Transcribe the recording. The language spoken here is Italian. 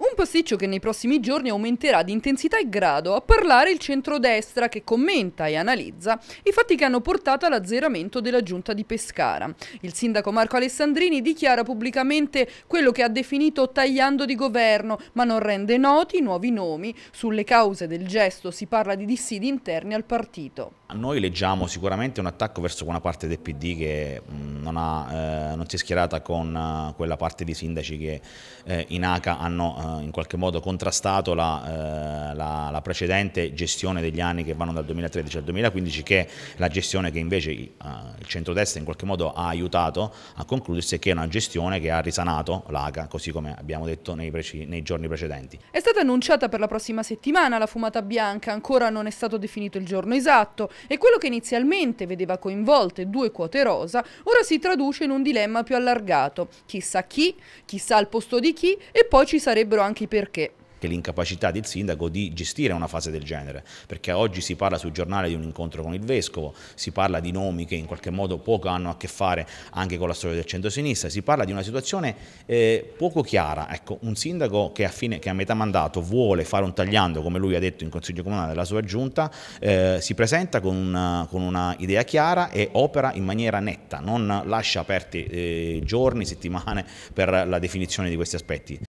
Uh! pasticcio che nei prossimi giorni aumenterà di intensità e grado a parlare il centrodestra che commenta e analizza i fatti che hanno portato all'azzeramento della giunta di Pescara. Il sindaco Marco Alessandrini dichiara pubblicamente quello che ha definito tagliando di governo, ma non rende noti i nuovi nomi. Sulle cause del gesto si parla di dissidi interni al partito. Noi leggiamo sicuramente un attacco verso una parte del PD che mm, non, ha, eh, non si è schierata con eh, quella parte di sindaci che eh, in ACA hanno eh, in qualche modo contrastato la, eh, la, la, precedente gestione degli anni che vanno dal 2013 al 2015 che è la gestione che invece eh, il centrodestra in qualche modo ha aiutato a concludersi che è una gestione che ha risanato l'AGA così come abbiamo detto nei, preci, nei giorni precedenti. È stata annunciata per la prossima settimana la fumata bianca, ancora non è stato definito il giorno esatto e quello che inizialmente vedeva coinvolte due quote rosa ora si traduce in un dilemma più allargato, chissà chi, chissà al posto di chi e poi ci sarebbero anche anche perché che l'incapacità del sindaco di gestire una fase del genere, perché oggi si parla sul giornale di un incontro con il vescovo, si parla di nomi che in qualche modo poco hanno a che fare anche con la storia del centro-sinistra, si parla di una situazione eh, poco chiara, ecco, un sindaco che a, fine, che a, metà mandato vuole fare un tagliando, come lui ha detto in Consiglio Comunale della sua giunta, eh, si presenta con una, con una, idea chiara e opera in maniera netta, non lascia aperti eh, giorni, settimane per la definizione di questi aspetti.